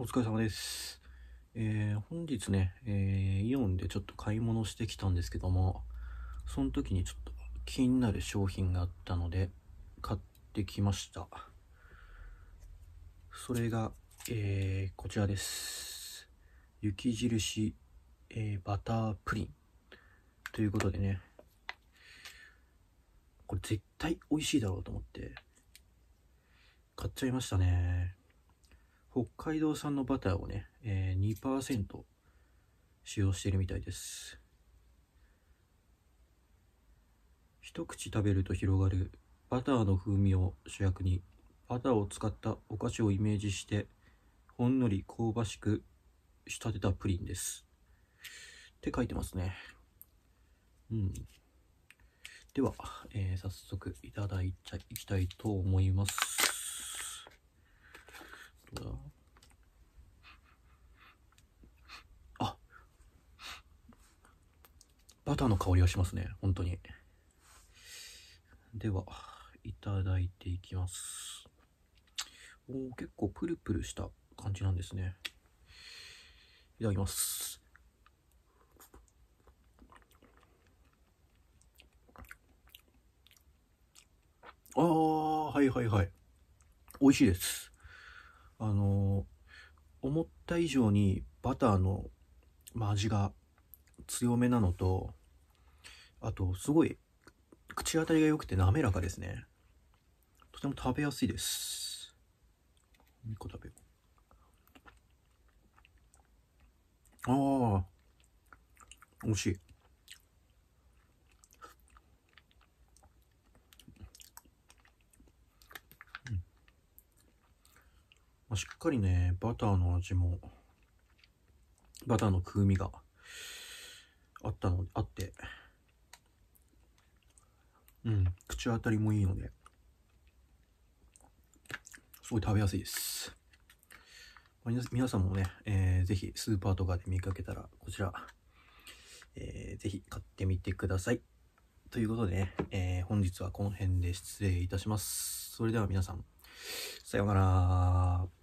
お疲れ様です。えー、本日ね、えー、イオンでちょっと買い物してきたんですけども、その時にちょっと気になる商品があったので、買ってきました。それが、えー、こちらです。雪印、えー、バタープリン。ということでね、これ絶対美味しいだろうと思って、買っちゃいましたね。北海道産のバターをね、えー、2%使用しているみたいです一口食べると広がるバターの風味を主役にバターを使ったお菓子をイメージしてほんのり香ばしく仕立てたプリンですって書いてますねうんでは、えー、早速いただいちゃいきたいと思いますバターの香りがしますね、本当に。では、いただいていきます。お結構プルプルした感じなんですね。いただきます。ああ、はいはいはい。美味しいです。あのー、思った以上にバターの、味が強めなのと、あと、すごい、口当たりが良くて滑らかですね。とても食べやすいです。2一個食べよう。ああ、美味しい。まあ、しっかりね、バターの味も、バターの風味があったの、あって、口当たりもいいので、すごい食べやすいです。皆さんもね、えー、ぜひスーパーとかで見かけたら、こちら、えー、ぜひ買ってみてください。ということでね、えー、本日はこの辺で失礼いたします。それでは皆さん、さようなら。